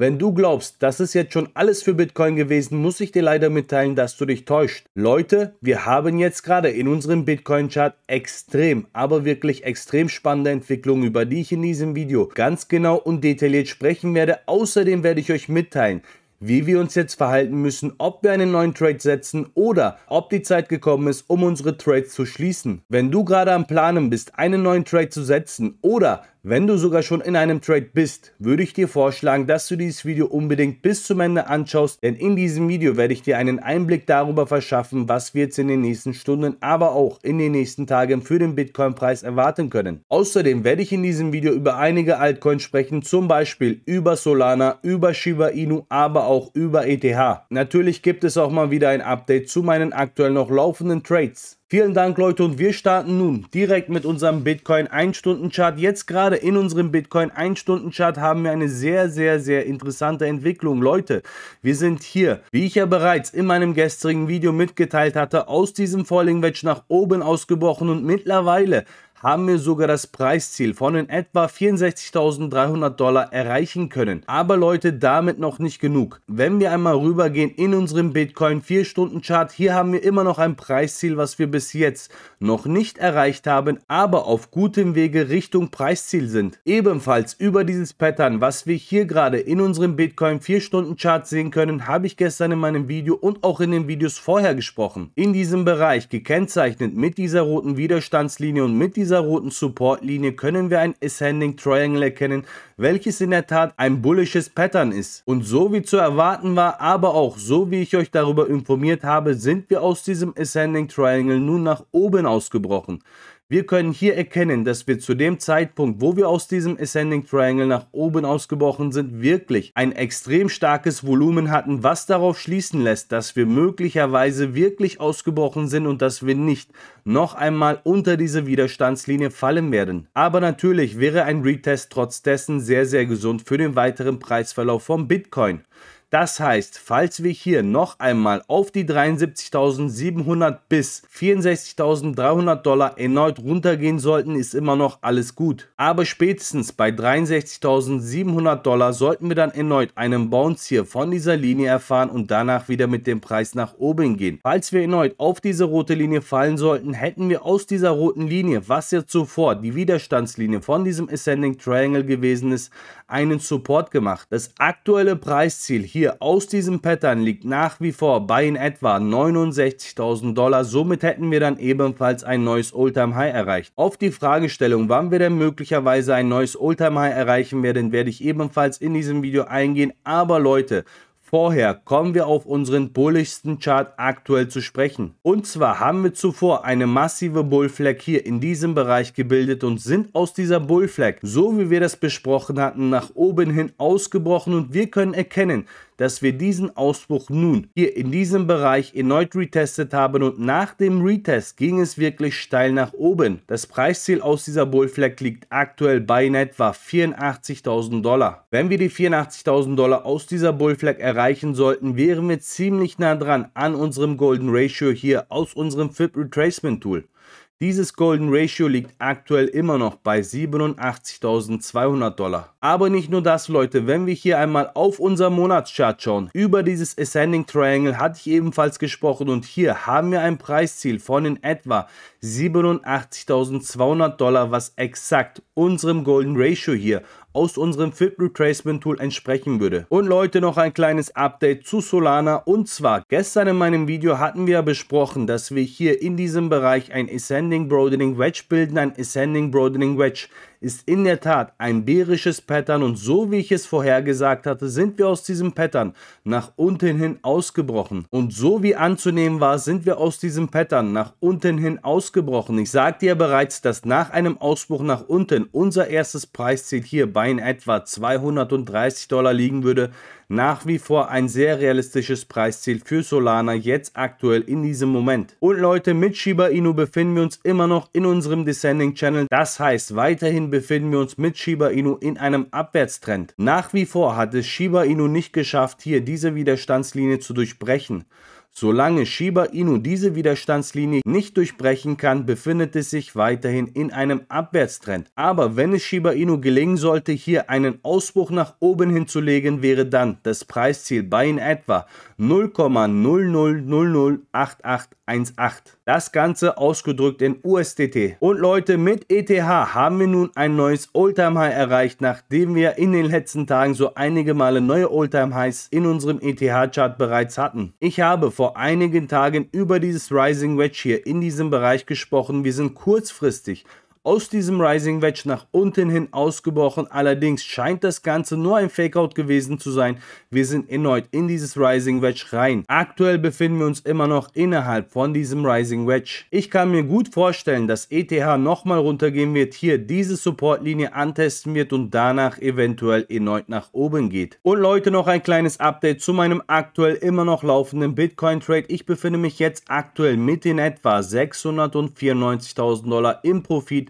Wenn du glaubst, das ist jetzt schon alles für Bitcoin gewesen, muss ich dir leider mitteilen, dass du dich täuscht. Leute, wir haben jetzt gerade in unserem Bitcoin-Chart extrem, aber wirklich extrem spannende Entwicklungen, über die ich in diesem Video ganz genau und detailliert sprechen werde. Außerdem werde ich euch mitteilen, wie wir uns jetzt verhalten müssen, ob wir einen neuen Trade setzen oder ob die Zeit gekommen ist, um unsere Trades zu schließen. Wenn du gerade am Planen bist, einen neuen Trade zu setzen oder wenn du sogar schon in einem Trade bist, würde ich dir vorschlagen, dass du dieses Video unbedingt bis zum Ende anschaust, denn in diesem Video werde ich dir einen Einblick darüber verschaffen, was wir jetzt in den nächsten Stunden, aber auch in den nächsten Tagen für den Bitcoin-Preis erwarten können. Außerdem werde ich in diesem Video über einige Altcoins sprechen, zum Beispiel über Solana, über Shiba Inu, aber auch über ETH. Natürlich gibt es auch mal wieder ein Update zu meinen aktuell noch laufenden Trades. Vielen Dank, Leute, und wir starten nun direkt mit unserem Bitcoin 1-Stunden-Chart. Jetzt gerade in unserem Bitcoin 1-Stunden-Chart haben wir eine sehr, sehr, sehr interessante Entwicklung. Leute, wir sind hier, wie ich ja bereits in meinem gestrigen Video mitgeteilt hatte, aus diesem Falling Wedge nach oben ausgebrochen und mittlerweile haben wir sogar das Preisziel von in etwa 64.300 Dollar erreichen können. Aber Leute, damit noch nicht genug. Wenn wir einmal rübergehen in unserem Bitcoin 4-Stunden-Chart, hier haben wir immer noch ein Preisziel, was wir bis jetzt noch nicht erreicht haben, aber auf gutem Wege Richtung Preisziel sind. Ebenfalls über dieses Pattern, was wir hier gerade in unserem Bitcoin 4-Stunden-Chart sehen können, habe ich gestern in meinem Video und auch in den Videos vorher gesprochen. In diesem Bereich, gekennzeichnet mit dieser roten Widerstandslinie und mit dieser dieser roten Supportlinie können wir ein Ascending Triangle erkennen, welches in der Tat ein bullisches Pattern ist. Und so wie zu erwarten war, aber auch so wie ich euch darüber informiert habe, sind wir aus diesem Ascending Triangle nun nach oben ausgebrochen. Wir können hier erkennen, dass wir zu dem Zeitpunkt, wo wir aus diesem Ascending Triangle nach oben ausgebrochen sind, wirklich ein extrem starkes Volumen hatten, was darauf schließen lässt, dass wir möglicherweise wirklich ausgebrochen sind und dass wir nicht noch einmal unter diese Widerstandslinie fallen werden. Aber natürlich wäre ein Retest trotz dessen sehr, sehr gesund für den weiteren Preisverlauf von Bitcoin. Das heißt, falls wir hier noch einmal auf die 73.700 bis 64.300 Dollar erneut runtergehen sollten, ist immer noch alles gut. Aber spätestens bei 63.700 Dollar sollten wir dann erneut einen Bounce hier von dieser Linie erfahren und danach wieder mit dem Preis nach oben gehen. Falls wir erneut auf diese rote Linie fallen sollten, hätten wir aus dieser roten Linie, was ja zuvor die Widerstandslinie von diesem Ascending Triangle gewesen ist, einen Support gemacht. Das aktuelle Preisziel hier hier aus diesem Pattern liegt nach wie vor bei in etwa 69.000 Dollar, somit hätten wir dann ebenfalls ein neues Oldtime High erreicht. Auf die Fragestellung, wann wir denn möglicherweise ein neues Oldtime High erreichen werden, werde ich ebenfalls in diesem Video eingehen, aber Leute, Vorher kommen wir auf unseren bulligsten Chart aktuell zu sprechen. Und zwar haben wir zuvor eine massive Bullflag hier in diesem Bereich gebildet und sind aus dieser Bullflag, so wie wir das besprochen hatten, nach oben hin ausgebrochen und wir können erkennen, dass wir diesen Ausbruch nun hier in diesem Bereich erneut retestet haben und nach dem Retest ging es wirklich steil nach oben. Das Preisziel aus dieser Bullflag liegt aktuell bei in etwa 84.000 Dollar. Wenn wir die 84.000 Dollar aus dieser Bullflag erreichen sollten, wären wir ziemlich nah dran an unserem Golden Ratio hier aus unserem FIP Retracement Tool. Dieses Golden Ratio liegt aktuell immer noch bei 87.200 Dollar. Aber nicht nur das, Leute, wenn wir hier einmal auf unser Monatschart schauen, über dieses Ascending Triangle hatte ich ebenfalls gesprochen und hier haben wir ein Preisziel von in etwa 87.200 Dollar, was exakt unserem Golden Ratio hier aus unserem Fit Retracement Tool entsprechen würde. Und Leute, noch ein kleines Update zu Solana und zwar gestern in meinem Video hatten wir besprochen, dass wir hier in diesem Bereich ein Ascending Broadening Wedge bilden, ein Ascending Broadening Wedge ist in der Tat ein bärisches Pattern und so wie ich es vorhergesagt hatte, sind wir aus diesem Pattern nach unten hin ausgebrochen. Und so wie anzunehmen war, sind wir aus diesem Pattern nach unten hin ausgebrochen. Ich sagte ja bereits, dass nach einem Ausbruch nach unten unser erstes Preisziel hier bei bei in etwa 230 Dollar liegen würde, nach wie vor ein sehr realistisches Preisziel für Solana jetzt aktuell in diesem Moment. Und Leute, mit Shiba Inu befinden wir uns immer noch in unserem Descending Channel. Das heißt, weiterhin befinden wir uns mit Shiba Inu in einem Abwärtstrend. Nach wie vor hat es Shiba Inu nicht geschafft, hier diese Widerstandslinie zu durchbrechen. Solange Shiba Inu diese Widerstandslinie nicht durchbrechen kann, befindet es sich weiterhin in einem Abwärtstrend. Aber wenn es Shiba Inu gelingen sollte, hier einen Ausbruch nach oben hinzulegen, wäre dann das Preisziel bei in etwa 0,00008818. Das Ganze ausgedrückt in USDT. Und Leute, mit ETH haben wir nun ein neues oldtime high erreicht, nachdem wir in den letzten Tagen so einige Male neue oldtime highs in unserem ETH-Chart bereits hatten. Ich habe vor einigen Tagen über dieses Rising Wedge hier in diesem Bereich gesprochen. Wir sind kurzfristig aus diesem Rising Wedge nach unten hin ausgebrochen. Allerdings scheint das Ganze nur ein Fakeout gewesen zu sein. Wir sind erneut in dieses Rising Wedge rein. Aktuell befinden wir uns immer noch innerhalb von diesem Rising Wedge. Ich kann mir gut vorstellen, dass ETH nochmal runtergehen wird, hier diese Supportlinie antesten wird und danach eventuell erneut nach oben geht. Und Leute, noch ein kleines Update zu meinem aktuell immer noch laufenden Bitcoin Trade. Ich befinde mich jetzt aktuell mit in etwa 694.000 Dollar im Profit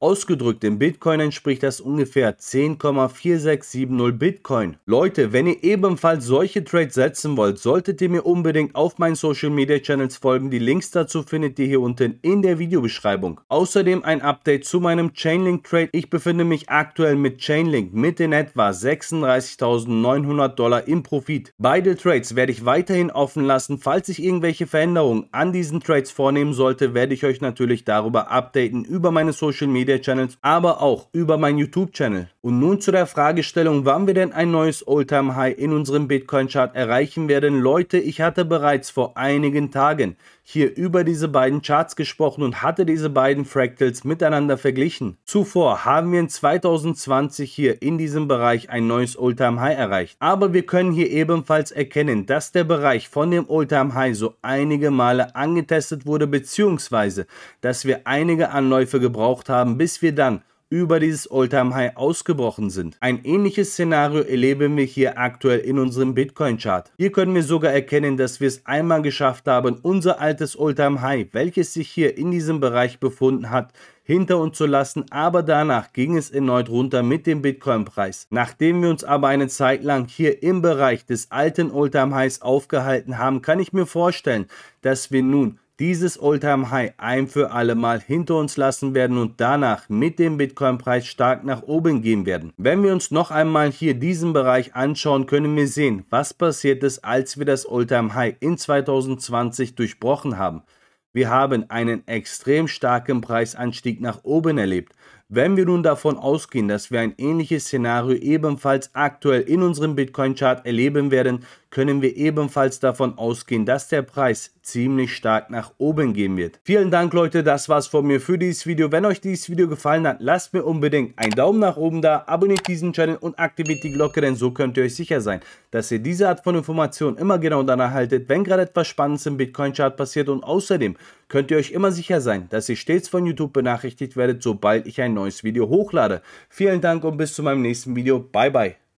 Ausgedrückt in Bitcoin entspricht das ungefähr 10,4670 Bitcoin. Leute, wenn ihr ebenfalls solche Trades setzen wollt, solltet ihr mir unbedingt auf meinen Social Media Channels folgen. Die Links dazu findet ihr hier unten in der Videobeschreibung. Außerdem ein Update zu meinem Chainlink Trade. Ich befinde mich aktuell mit Chainlink mit in etwa 36.900 Dollar im Profit. Beide Trades werde ich weiterhin offen lassen. Falls ich irgendwelche Veränderungen an diesen Trades vornehmen sollte, werde ich euch natürlich darüber updaten über meine Social Media Media Channels, aber auch über meinen YouTube Channel. Und nun zu der Fragestellung, wann wir denn ein neues all High in unserem Bitcoin Chart erreichen werden. Leute, ich hatte bereits vor einigen Tagen hier über diese beiden Charts gesprochen und hatte diese beiden Fractals miteinander verglichen. Zuvor haben wir in 2020 hier in diesem Bereich ein neues Alltime High erreicht. Aber wir können hier ebenfalls erkennen, dass der Bereich von dem Alltime High so einige Male angetestet wurde bzw. dass wir einige Anläufe gebraucht haben, bis wir dann über dieses Alltime High ausgebrochen sind. Ein ähnliches Szenario erleben wir hier aktuell in unserem Bitcoin Chart. Hier können wir sogar erkennen, dass wir es einmal geschafft haben, unser altes Alltime High, welches sich hier in diesem Bereich befunden hat, hinter uns zu lassen, aber danach ging es erneut runter mit dem Bitcoin-Preis. Nachdem wir uns aber eine Zeit lang hier im Bereich des alten Oldtime Highs aufgehalten haben, kann ich mir vorstellen, dass wir nun dieses Alltime High ein für alle Mal hinter uns lassen werden und danach mit dem Bitcoin-Preis stark nach oben gehen werden. Wenn wir uns noch einmal hier diesen Bereich anschauen, können wir sehen, was passiert ist, als wir das Alltime High in 2020 durchbrochen haben. Wir haben einen extrem starken Preisanstieg nach oben erlebt. Wenn wir nun davon ausgehen, dass wir ein ähnliches Szenario ebenfalls aktuell in unserem Bitcoin-Chart erleben werden, können wir ebenfalls davon ausgehen, dass der Preis ziemlich stark nach oben gehen wird. Vielen Dank Leute, das war's von mir für dieses Video. Wenn euch dieses Video gefallen hat, lasst mir unbedingt einen Daumen nach oben da, abonniert diesen Channel und aktiviert die Glocke, denn so könnt ihr euch sicher sein, dass ihr diese Art von Informationen immer genau dann erhaltet, wenn gerade etwas Spannendes im Bitcoin-Chart passiert und außerdem könnt ihr euch immer sicher sein, dass ihr stets von YouTube benachrichtigt werdet, sobald ich ein neues Video hochlade. Vielen Dank und bis zu meinem nächsten Video. Bye, bye.